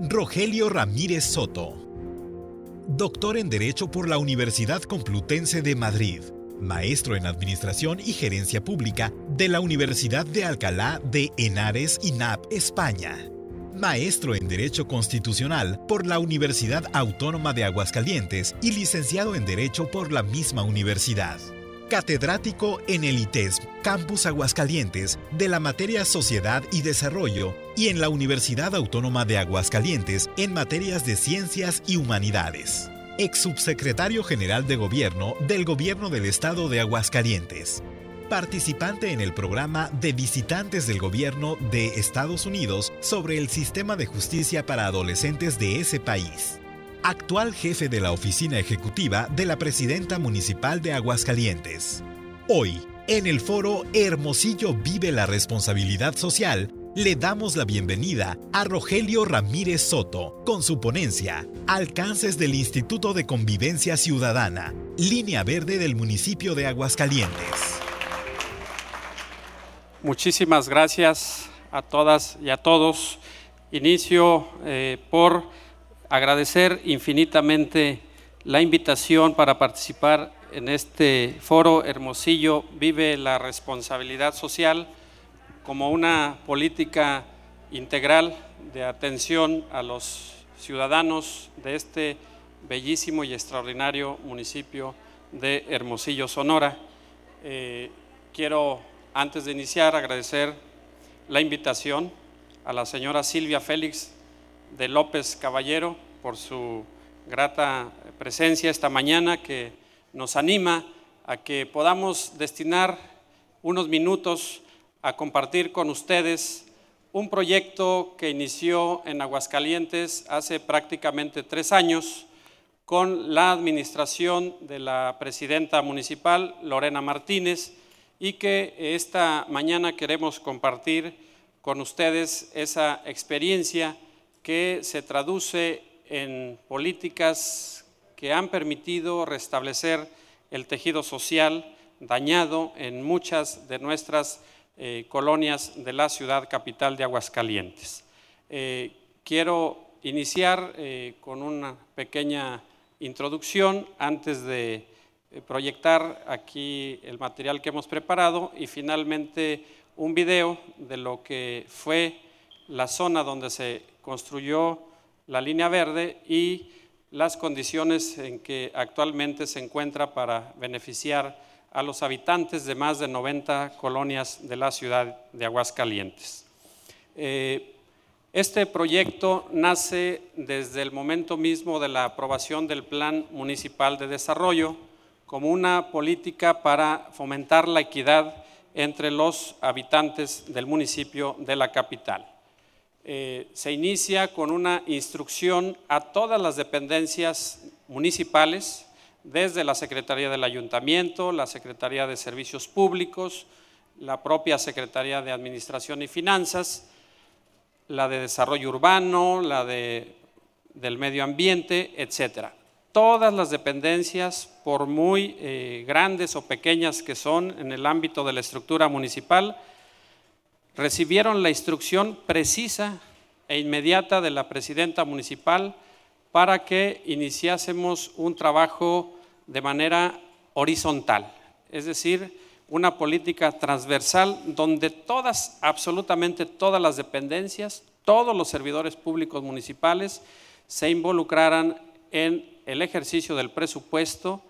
Rogelio Ramírez Soto. Doctor en Derecho por la Universidad Complutense de Madrid. Maestro en Administración y Gerencia Pública de la Universidad de Alcalá de Henares, INAP, España. Maestro en Derecho Constitucional por la Universidad Autónoma de Aguascalientes y licenciado en Derecho por la misma universidad catedrático en el ITESM, Campus Aguascalientes, de la materia Sociedad y Desarrollo y en la Universidad Autónoma de Aguascalientes en materias de ciencias y humanidades. Ex subsecretario general de gobierno del gobierno del estado de Aguascalientes. Participante en el programa de visitantes del gobierno de Estados Unidos sobre el sistema de justicia para adolescentes de ese país. Actual jefe de la oficina ejecutiva de la presidenta municipal de Aguascalientes. Hoy, en el foro Hermosillo vive la responsabilidad social, le damos la bienvenida a Rogelio Ramírez Soto con su ponencia Alcances del Instituto de Convivencia Ciudadana, línea verde del municipio de Aguascalientes. Muchísimas gracias a todas y a todos. Inicio eh, por agradecer infinitamente la invitación para participar en este foro Hermosillo Vive la Responsabilidad Social como una política integral de atención a los ciudadanos de este bellísimo y extraordinario municipio de Hermosillo, Sonora. Eh, quiero, antes de iniciar, agradecer la invitación a la señora Silvia Félix de López Caballero por su grata presencia esta mañana que nos anima a que podamos destinar unos minutos a compartir con ustedes un proyecto que inició en Aguascalientes hace prácticamente tres años con la administración de la presidenta municipal, Lorena Martínez, y que esta mañana queremos compartir con ustedes esa experiencia que se traduce en políticas que han permitido restablecer el tejido social dañado en muchas de nuestras eh, colonias de la ciudad capital de Aguascalientes. Eh, quiero iniciar eh, con una pequeña introducción antes de proyectar aquí el material que hemos preparado y finalmente un video de lo que fue la zona donde se construyó la línea verde y las condiciones en que actualmente se encuentra para beneficiar a los habitantes de más de 90 colonias de la ciudad de Aguascalientes. Eh, este proyecto nace desde el momento mismo de la aprobación del Plan Municipal de Desarrollo como una política para fomentar la equidad entre los habitantes del municipio de la capital. Eh, se inicia con una instrucción a todas las dependencias municipales desde la Secretaría del Ayuntamiento, la Secretaría de Servicios Públicos, la propia Secretaría de Administración y Finanzas, la de Desarrollo Urbano, la de, del Medio Ambiente, etcétera. Todas las dependencias, por muy eh, grandes o pequeñas que son en el ámbito de la estructura municipal, recibieron la instrucción precisa e inmediata de la presidenta municipal para que iniciásemos un trabajo de manera horizontal, es decir, una política transversal donde todas, absolutamente todas las dependencias, todos los servidores públicos municipales se involucraran en el ejercicio del presupuesto,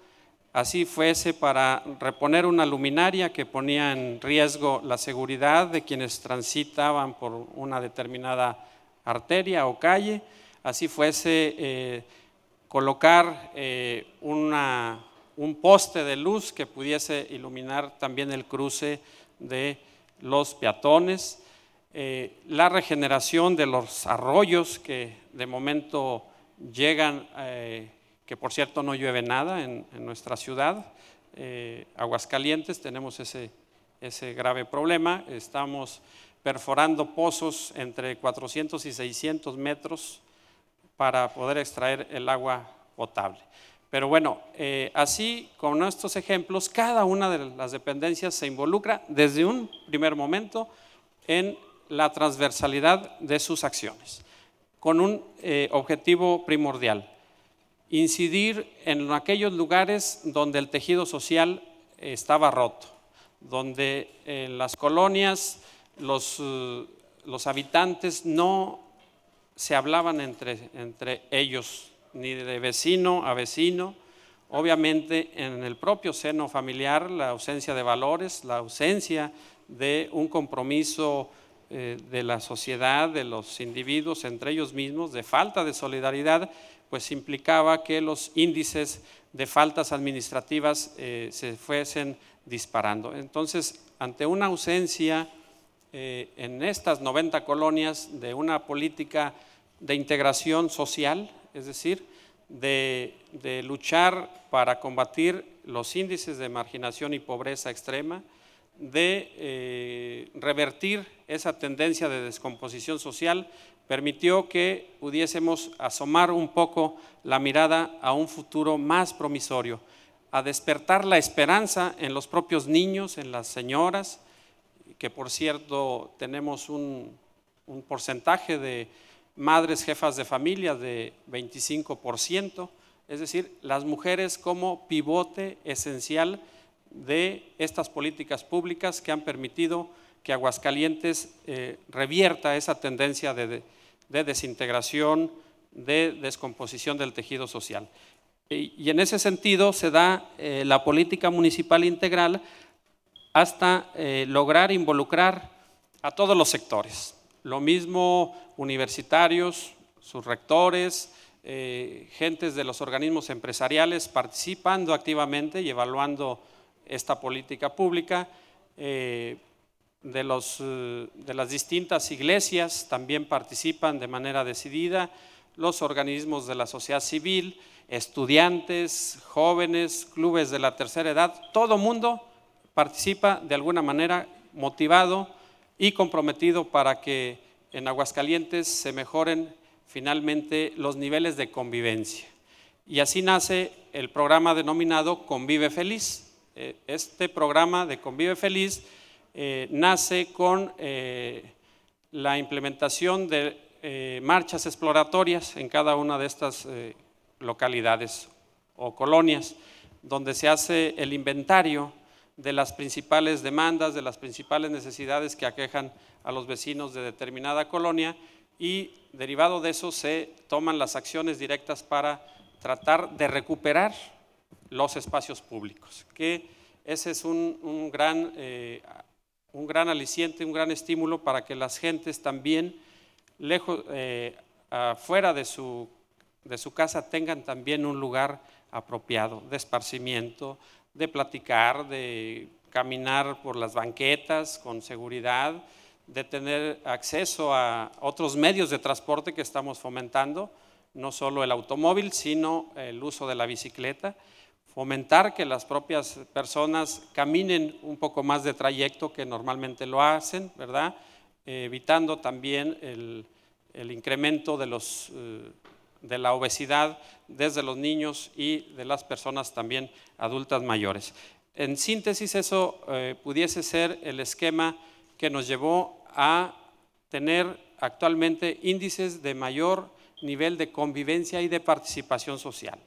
así fuese para reponer una luminaria que ponía en riesgo la seguridad de quienes transitaban por una determinada arteria o calle, así fuese eh, colocar eh, un poste de luz que pudiese iluminar también el cruce de los peatones, eh, la regeneración de los arroyos que de momento llegan, que por cierto no llueve nada en, nuestra ciudad, Aguascalientes, tenemos ese, ese grave problema, estamos perforando pozos entre 400 y 600 metros para poder extraer el agua potable. Pero bueno, eh, así con estos ejemplos, cada una de las dependencias se involucra desde un primer momento en la transversalidad de sus acciones, con un eh, objetivo primordial, incidir en aquellos lugares donde el tejido social estaba roto, donde eh, las colonias los, los habitantes no se hablaban entre, ellos, ni de vecino a vecino. Obviamente en el propio seno familiar, la ausencia de valores, la ausencia de un compromiso eh, de la sociedad, de los individuos entre ellos mismos, de falta de solidaridad, pues implicaba que los índices de faltas administrativas eh, se fuesen disparando. Entonces, ante una ausencia eh, en estas 90 colonias de una política de integración social, es decir, de, luchar para combatir los índices de marginación y pobreza extrema, de eh, revertir esa tendencia de descomposición social permitió que pudiésemos asomar un poco la mirada a un futuro más promisorio, a despertar la esperanza en los propios niños, en las señoras, que por cierto tenemos un, porcentaje de madres jefas de familia de 25%, es decir, las mujeres como pivote esencial de estas políticas públicas que han permitido que Aguascalientes eh, revierta esa tendencia de, desintegración, de descomposición del tejido social. Y, en ese sentido se da eh, la política municipal integral hasta eh, lograr involucrar a todos los sectores. Lo mismo universitarios, sus rectores, eh, gentes de los organismos empresariales participando activamente y evaluando esta política pública, eh, de, de las distintas iglesias también participan de manera decidida, los organismos de la sociedad civil, estudiantes, jóvenes, clubes de la tercera edad, todo mundo participa de alguna manera motivado y comprometido para que en Aguascalientes se mejoren finalmente los niveles de convivencia. Y así nace el programa denominado Convive Feliz. Eh, este programa de Convive Feliz eh, nace con eh, la implementación de marchas exploratorias en cada una de estas localidades o colonias, donde se hace el inventario de las principales demandas, de las principales necesidades que aquejan a los vecinos de determinada colonia y derivado de eso se toman las acciones directas para tratar de recuperar los espacios públicos, que ese es un, un gran, eh, aliciente, un gran estímulo para que las gentes también, lejos, eh, afuera de su casa, tengan también un lugar apropiado, de esparcimiento, de platicar, de caminar por las banquetas con seguridad, de tener acceso a otros medios de transporte que estamos fomentando, no solo el automóvil, sino el uso de la bicicleta, fomentar que las propias personas caminen un poco más de trayecto que normalmente lo hacen, ¿verdad? evitando también el, incremento de los... Eh, de la obesidad desde los niños y de las personas también adultas mayores. En síntesis, eso eh, pudiese ser el esquema que nos llevó a tener actualmente índices de mayor nivel de convivencia y de participación social.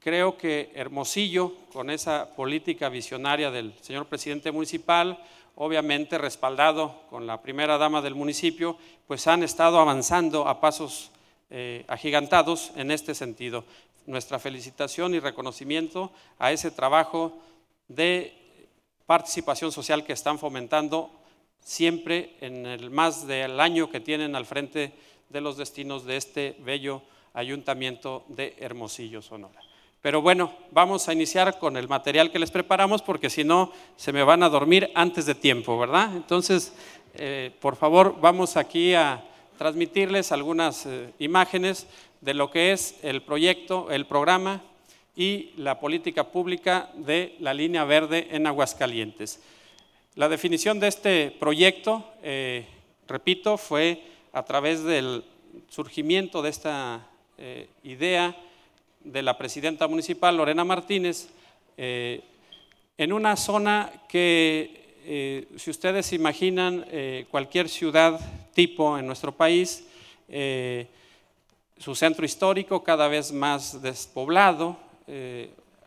Creo que Hermosillo, con esa política visionaria del señor presidente municipal, obviamente respaldado con la primera dama del municipio, pues han estado avanzando a pasos eh, agigantados en este sentido. Nuestra felicitación y reconocimiento a ese trabajo de participación social que están fomentando siempre en el más del año que tienen al frente de los destinos de este bello ayuntamiento de Hermosillo, Sonora. Pero bueno, vamos a iniciar con el material que les preparamos porque si no se me van a dormir antes de tiempo, ¿verdad? Entonces, eh, por favor, vamos aquí a transmitirles algunas eh, imágenes de lo que es el proyecto, el programa y la política pública de la línea verde en Aguascalientes. La definición de este proyecto, eh, repito, fue a través del surgimiento de esta eh, idea de la presidenta municipal Lorena Martínez en una zona que eh, si ustedes imaginan eh, cualquier ciudad tipo en nuestro país, eh, su centro histórico cada vez más despoblado,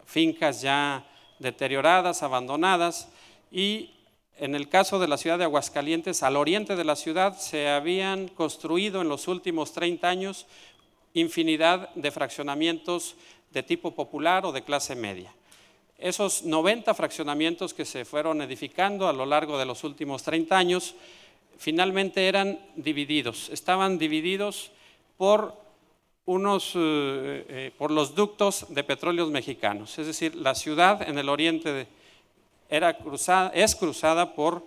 fincas ya deterioradas, abandonadas, y en el caso de la ciudad de Aguascalientes, al oriente de la ciudad se habían construido en los últimos 30 años infinidad de fraccionamientos de tipo popular o de clase media esos 90 fraccionamientos que se fueron edificando a lo largo de los últimos 30 años, finalmente eran divididos, estaban divididos por, unos, eh, eh, por los ductos de petróleos mexicanos. Es decir, la ciudad en el oriente era cruzada, es cruzada por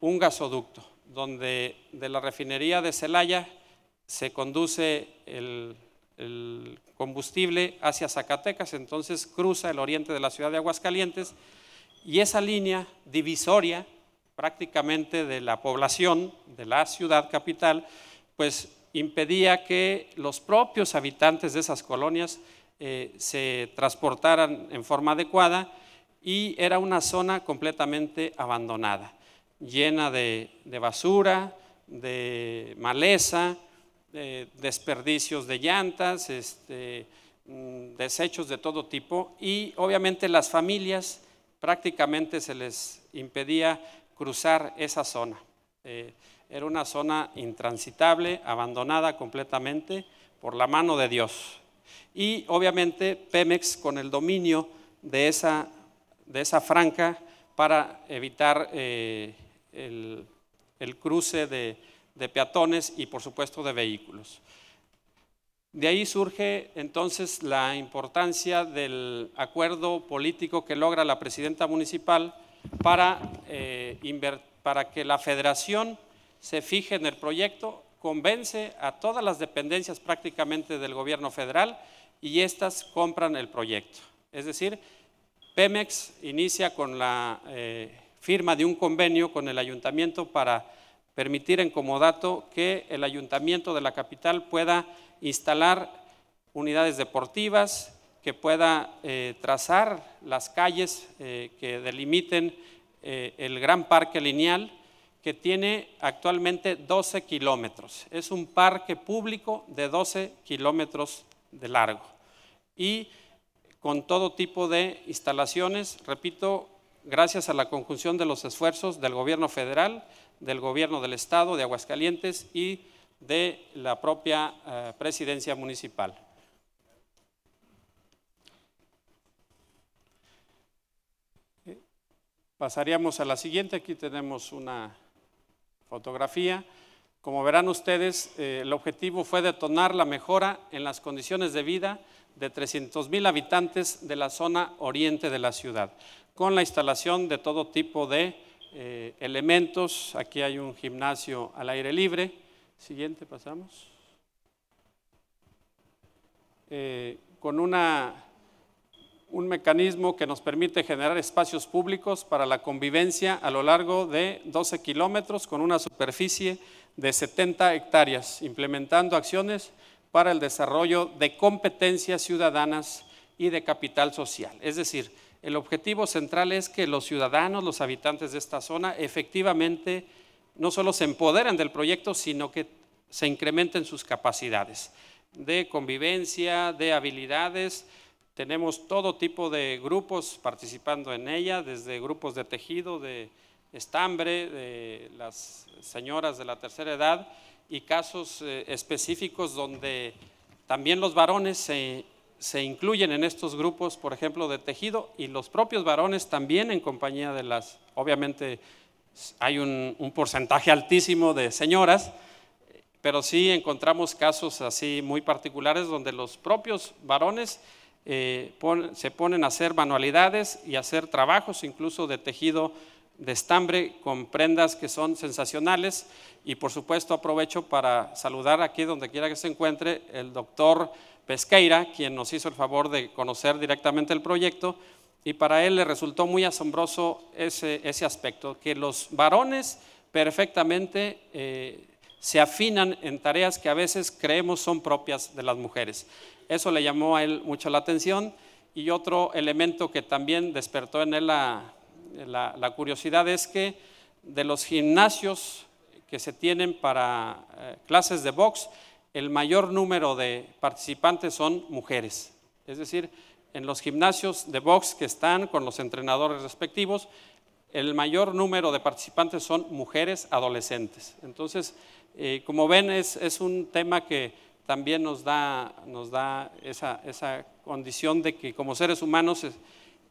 un gasoducto, donde de la refinería de Celaya se conduce el el combustible hacia Zacatecas, entonces cruza el oriente de la ciudad de Aguascalientes y esa línea divisoria prácticamente de la población de la ciudad capital, pues impedía que los propios habitantes de esas colonias eh, se transportaran en forma adecuada y era una zona completamente abandonada, llena de basura, de maleza, eh, desperdicios de llantas, este, mm, desechos de todo tipo y obviamente las familias prácticamente se les impedía cruzar esa zona. Eh, era una zona intransitable, abandonada completamente por la mano de Dios. Y obviamente Pemex con el dominio de esa, franca para evitar eh, el, cruce de, de peatones y por supuesto de vehículos. De ahí surge entonces la importancia del acuerdo político que logra la presidenta municipal para, eh, para que la federación se fije en el proyecto, convence a todas las dependencias prácticamente del gobierno federal y estas compran el proyecto. Es decir, Pemex inicia con la eh, firma de un convenio con el ayuntamiento para permitir en Comodato que el ayuntamiento de la capital pueda instalar unidades deportivas, que pueda eh, trazar las calles eh, que delimiten eh, el gran parque lineal que tiene actualmente 12 kilómetros. Es un parque público de 12 kilómetros de largo y con todo tipo de instalaciones, repito, gracias a la conjunción de los esfuerzos del gobierno federal, del gobierno del estado de Aguascalientes y de la propia eh, presidencia municipal. Pasaríamos a la siguiente, aquí tenemos una fotografía. Como verán ustedes, eh, el objetivo fue detonar la mejora en las condiciones de vida de 300.000 mil habitantes de la zona oriente de la ciudad, con la instalación de todo tipo de eh, elementos. Aquí hay un gimnasio al aire libre. Siguiente, pasamos. Eh, con una, un mecanismo que nos permite generar espacios públicos para la convivencia a lo largo de 12 kilómetros con una superficie de 70 hectáreas, implementando acciones para el desarrollo de competencias ciudadanas y de capital social. Es decir, el objetivo central es que los ciudadanos, los habitantes de esta zona, efectivamente no solo se empoderen del proyecto, sino que se incrementen sus capacidades de convivencia, de habilidades. Tenemos todo tipo de grupos participando en ella, desde grupos de tejido, de estambre, de las señoras de la tercera edad y casos eh, específicos donde también los varones se se incluyen en estos grupos, por ejemplo, de tejido y los propios varones también en compañía de las, obviamente hay un, porcentaje altísimo de señoras, pero sí encontramos casos así muy particulares donde los propios varones eh, se ponen a hacer manualidades y a hacer trabajos incluso de tejido de estambre con prendas que son sensacionales y por supuesto aprovecho para saludar aquí donde quiera que se encuentre el doctor Esqueira, quien nos hizo el favor de conocer directamente el proyecto, y para él le resultó muy asombroso ese, aspecto, que los varones perfectamente eh, se afinan en tareas que a veces creemos son propias de las mujeres. Eso le llamó a él mucho la atención y otro elemento que también despertó en él la, curiosidad es que de los gimnasios que se tienen para eh, clases de box, el mayor número de participantes son mujeres. Es decir, en los gimnasios de box que están con los entrenadores respectivos, el mayor número de participantes son mujeres adolescentes. Entonces, eh, como ven, es, un tema que también nos da, nos da esa, esa, condición de que como seres humanos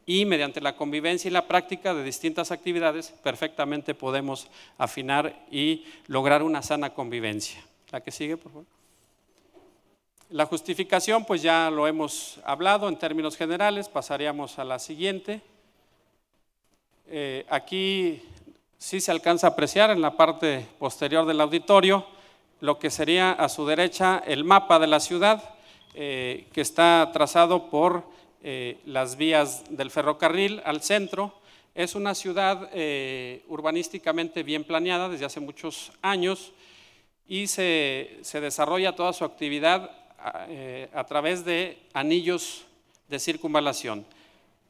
y mediante la convivencia y la práctica de distintas actividades, perfectamente podemos afinar y lograr una sana convivencia. La que sigue, por favor. La justificación, pues ya lo hemos hablado en términos generales, pasaríamos a la siguiente. Eh, aquí sí se alcanza a apreciar en la parte posterior del auditorio lo que sería a su derecha el mapa de la ciudad eh, que está trazado por eh, las vías del ferrocarril al centro. Es una ciudad urbanísticamente bien planeada desde hace muchos años y se, se desarrolla toda su actividad eh, a, través de anillos de circunvalación.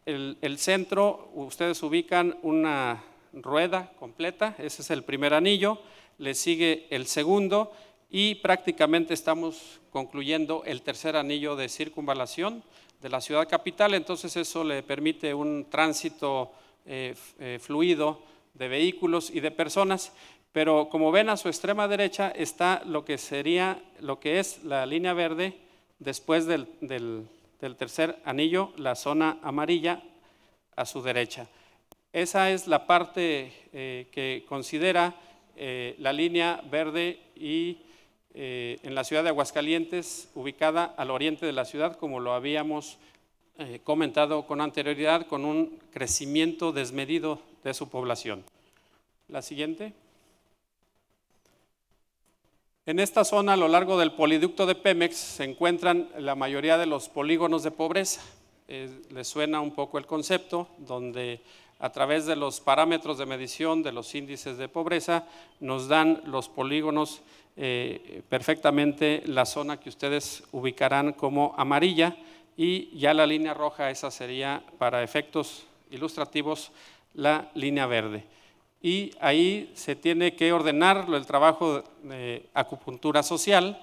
El, centro, ustedes ubican una rueda completa, ese es el primer anillo, le sigue el segundo y prácticamente estamos concluyendo el tercer anillo de circunvalación de la ciudad capital, entonces eso le permite un tránsito eh, eh, fluido de vehículos y de personas pero como ven a su extrema derecha está lo que sería, lo que es la línea verde, después del, tercer anillo, la zona amarilla a su derecha. Esa es la parte eh, que considera eh, la línea verde y eh, en la ciudad de Aguascalientes, ubicada al oriente de la ciudad, como lo habíamos comentado con anterioridad, con un crecimiento desmedido de su población. La siguiente. En esta zona, a lo largo del poliducto de Pemex, se encuentran la mayoría de los polígonos de pobreza. Eh, les suena un poco el concepto, donde a través de los parámetros de medición de los índices de pobreza nos dan los polígonos eh, perfectamente la zona que ustedes ubicarán como amarilla y ya la línea roja, esa sería para efectos ilustrativos la línea verde y ahí se tiene que ordenar el trabajo de acupuntura social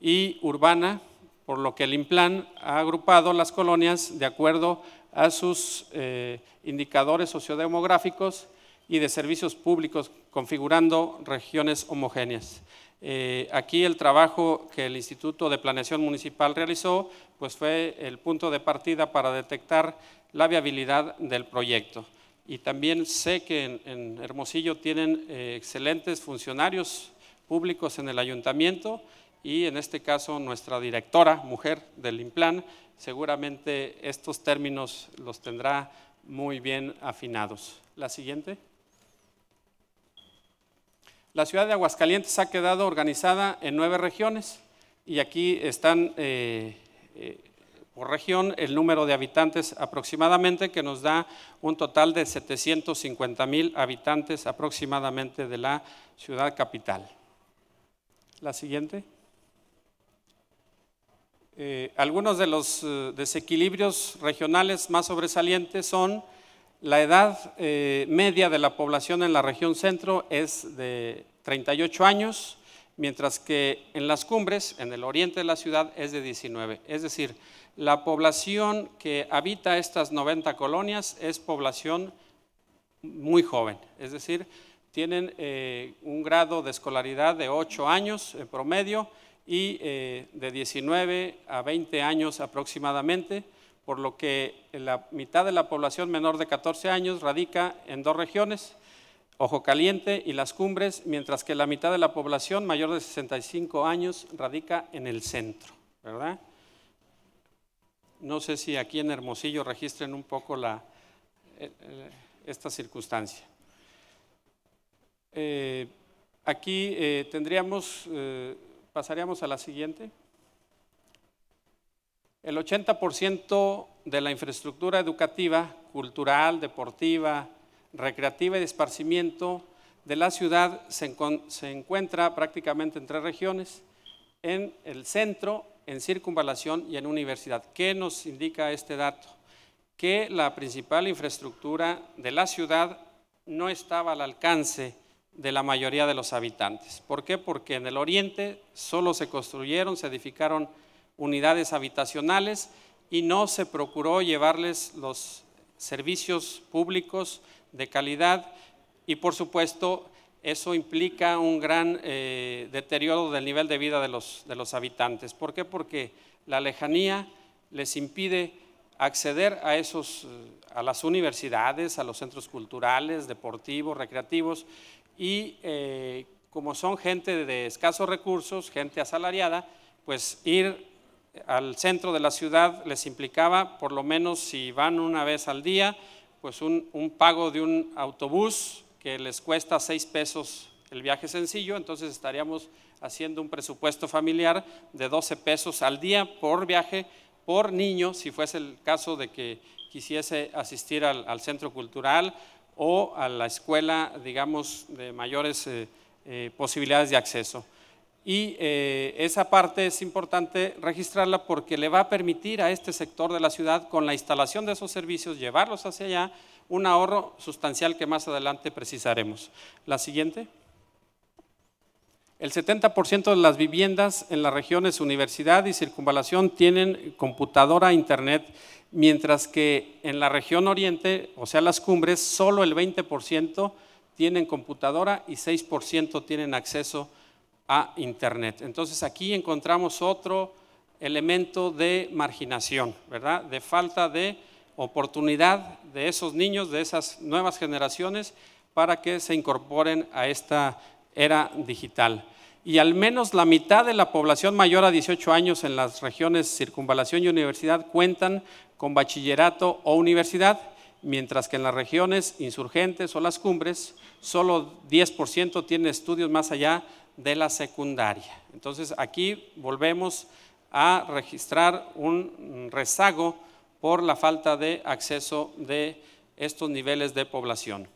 y urbana, por lo que el IMPLAN ha agrupado las colonias de acuerdo a sus eh, indicadores sociodemográficos y de servicios públicos, configurando regiones homogéneas. Eh, aquí el trabajo que el Instituto de Planeación Municipal realizó pues fue el punto de partida para detectar la viabilidad del proyecto y también sé que en, Hermosillo tienen eh, excelentes funcionarios públicos en el ayuntamiento y en este caso nuestra directora, mujer del IMPLAN, seguramente estos términos los tendrá muy bien afinados. La siguiente. La ciudad de Aguascalientes ha quedado organizada en nueve regiones y aquí están eh, eh, región el número de habitantes aproximadamente, que nos da un total de 750 mil habitantes aproximadamente de la ciudad capital. La siguiente. Eh, algunos de los eh, desequilibrios regionales más sobresalientes son la edad eh, media de la población en la región centro es de 38 años, mientras que en las cumbres, en el oriente de la ciudad, es de 19. Es decir, la población que habita estas 90 colonias es población muy joven, es decir, tienen eh, un grado de escolaridad de 8 años en promedio y eh, de 19 a 20 años aproximadamente, por lo que la mitad de la población menor de 14 años radica en dos regiones, Ojo Caliente y Las Cumbres, mientras que la mitad de la población mayor de 65 años radica en el centro, ¿verdad? No sé si aquí en Hermosillo registren un poco la, eh, eh, esta circunstancia. Eh, aquí tendríamos, pasaríamos a la siguiente. El 80% de la infraestructura educativa, cultural, deportiva, recreativa y de esparcimiento de la ciudad se, se encuentra prácticamente en tres regiones, en el centro, en circunvalación y en universidad. ¿Qué nos indica este dato? Que la principal infraestructura de la ciudad no estaba al alcance de la mayoría de los habitantes. ¿Por qué? Porque en el oriente solo se construyeron, se edificaron unidades habitacionales y no se procuró llevarles los servicios públicos de calidad y por supuesto eso implica un gran eh, deterioro del nivel de vida de los, de los habitantes. ¿Por qué? Porque la lejanía les impide acceder a, esos, eh, a las universidades, a los centros culturales, deportivos, recreativos, y eh, como son gente de escasos recursos, gente asalariada, pues ir al centro de la ciudad les implicaba, por lo menos si van una vez al día, pues un pago de un autobús que les cuesta 6 pesos el viaje sencillo, entonces estaríamos haciendo un presupuesto familiar de 12 pesos al día por viaje por niño, si fuese el caso de que quisiese asistir al, centro cultural o a la escuela, digamos, de mayores eh, eh, posibilidades de acceso. Y eh, esa parte es importante registrarla porque le va a permitir a este sector de la ciudad, con la instalación de esos servicios, llevarlos hacia allá, un ahorro sustancial que más adelante precisaremos. La siguiente. El 70% de las viviendas en las regiones Universidad y Circunvalación tienen computadora, internet, mientras que en la región Oriente, o sea, las cumbres, solo el 20% tienen computadora y 6% tienen acceso a internet. Entonces aquí encontramos otro elemento de marginación, ¿verdad? De falta de oportunidad de esos niños, de esas nuevas generaciones, para que se incorporen a esta era digital. Y al menos la mitad de la población mayor a 18 años en las regiones circunvalación y universidad cuentan con bachillerato o universidad, mientras que en las regiones insurgentes o las cumbres, solo 10% tiene estudios más allá de la secundaria. Entonces aquí volvemos a registrar un rezago por la falta de acceso de estos niveles de población.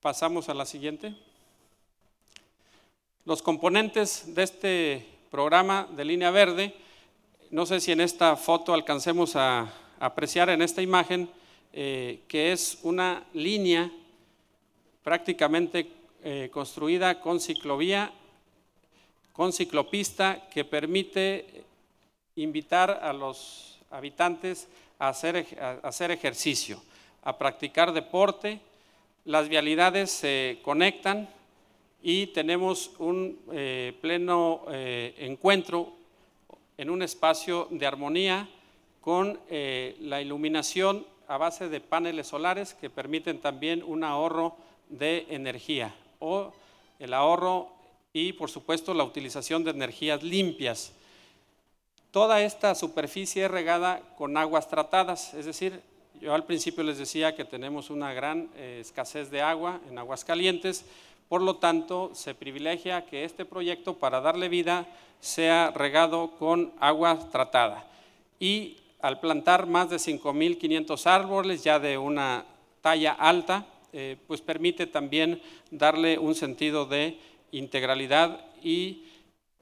Pasamos a la siguiente. Los componentes de este programa de línea verde, no sé si en esta foto alcancemos a apreciar en esta imagen, eh, que es una línea prácticamente eh, construida con ciclovía, con ciclopista que permite invitar a los habitantes a hacer, ejercicio, a practicar deporte. Las vialidades se conectan y tenemos un eh, pleno eh, encuentro en un espacio de armonía con eh, la iluminación a base de paneles solares que permiten también un ahorro de energía o el ahorro y por supuesto la utilización de energías limpias. Toda esta superficie es regada con aguas tratadas, es decir, yo al principio les decía que tenemos una gran eh, escasez de agua en aguas calientes, por lo tanto se privilegia que este proyecto para darle vida sea regado con agua tratada. Y al plantar más de 5.500 árboles ya de una talla alta, eh, pues permite también darle un sentido de integralidad y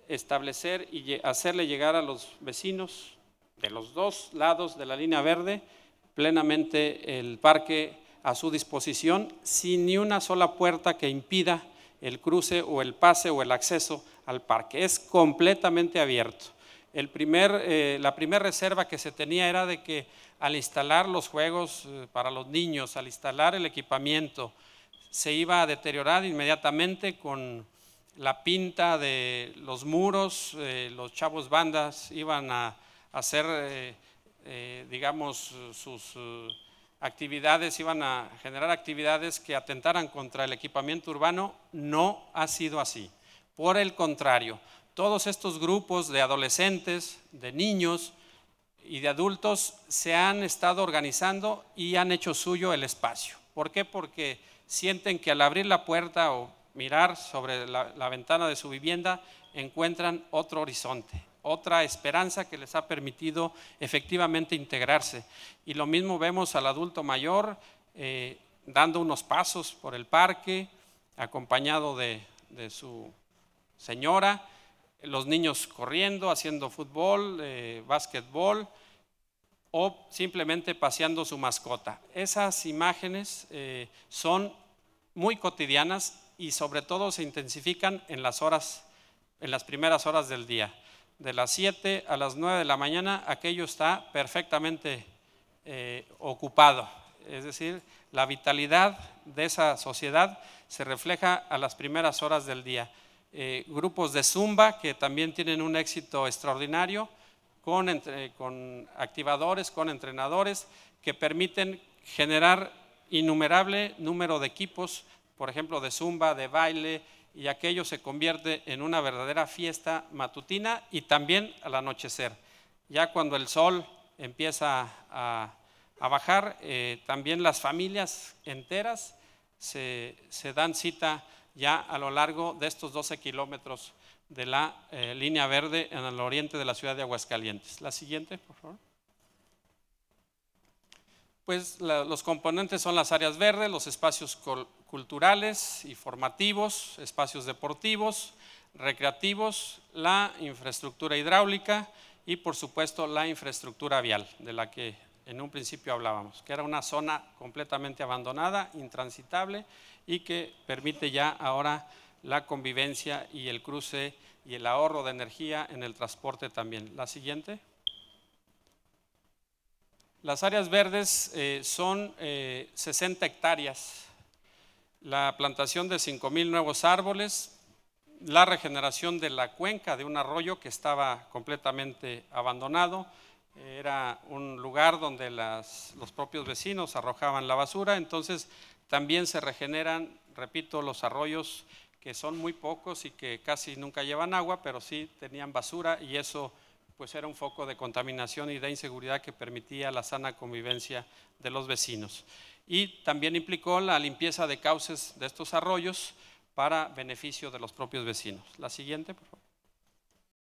establecer y hacerle llegar a los vecinos de los dos lados de la línea verde plenamente el parque a su disposición sin ni una sola puerta que impida el cruce o el pase o el acceso al parque. Es completamente abierto. El primer, eh, la primera reserva que se tenía era de que al instalar los juegos eh, para los niños, al instalar el equipamiento, se iba a deteriorar inmediatamente con la pinta de los muros, eh, los chavos bandas iban a, hacer, eh, eh, digamos, sus actividades, iban a generar actividades que atentaran contra el equipamiento urbano, no ha sido así. Por el contrario, todos estos grupos de adolescentes, de niños y de adultos se han estado organizando y han hecho suyo el espacio. ¿Por qué? Porque sienten que al abrir la puerta o mirar sobre la, ventana de su vivienda, encuentran otro horizonte, otra esperanza que les ha permitido efectivamente integrarse. Y lo mismo vemos al adulto mayor eh, dando unos pasos por el parque, acompañado de, su señora, los niños corriendo, haciendo fútbol, eh, básquetbol o simplemente paseando su mascota. Esas imágenes eh, son muy cotidianas y sobre todo se intensifican en las horas, en las primeras horas del día. De las 7 a las 9 de la mañana, aquello está perfectamente eh, ocupado. Es decir, la vitalidad de esa sociedad se refleja a las primeras horas del día. Eh, grupos de zumba que también tienen un éxito extraordinario con, con activadores, con entrenadores que permiten generar innumerable número de equipos por ejemplo, de zumba, de baile, y aquello se convierte en una verdadera fiesta matutina y también al anochecer. Ya cuando el sol empieza a, bajar, eh, también las familias enteras se, dan cita ya a lo largo de estos 12 kilómetros de la eh, línea verde en el oriente de la ciudad de Aguascalientes. La siguiente, por favor pues los componentes son las áreas verdes, los espacios culturales y formativos, espacios deportivos, recreativos, la infraestructura hidráulica y por supuesto la infraestructura vial, de la que en un principio hablábamos, que era una zona completamente abandonada, intransitable y que permite ya ahora la convivencia y el cruce y el ahorro de energía en el transporte también. La siguiente. Las áreas verdes eh, son 60 eh, hectáreas, la plantación de 5.000 nuevos árboles, la regeneración de la cuenca de un arroyo que estaba completamente abandonado, era un lugar donde los propios vecinos arrojaban la basura, entonces también se regeneran, repito, los arroyos que son muy pocos y que casi nunca llevan agua, pero sí tenían basura y eso pues era un foco de contaminación y de inseguridad que permitía la sana convivencia de los vecinos. Y también implicó la limpieza de cauces de estos arroyos para beneficio de los propios vecinos. La siguiente, por favor.